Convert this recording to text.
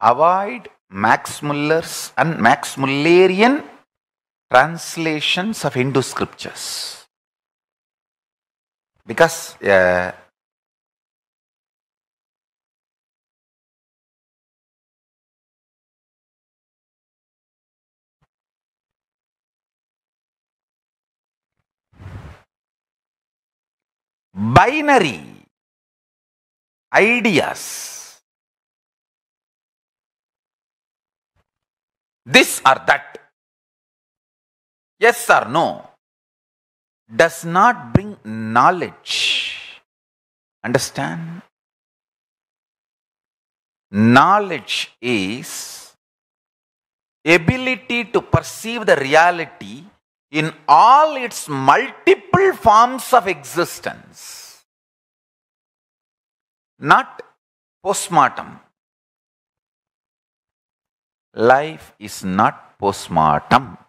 Avoid Max Muller's and Max Mullerian translations of Hindu scriptures. Because uh, binary ideas this or that, yes or no, does not bring knowledge. Understand? Knowledge is ability to perceive the reality in all its multiple forms of existence. Not postmortem, life is not postmortem.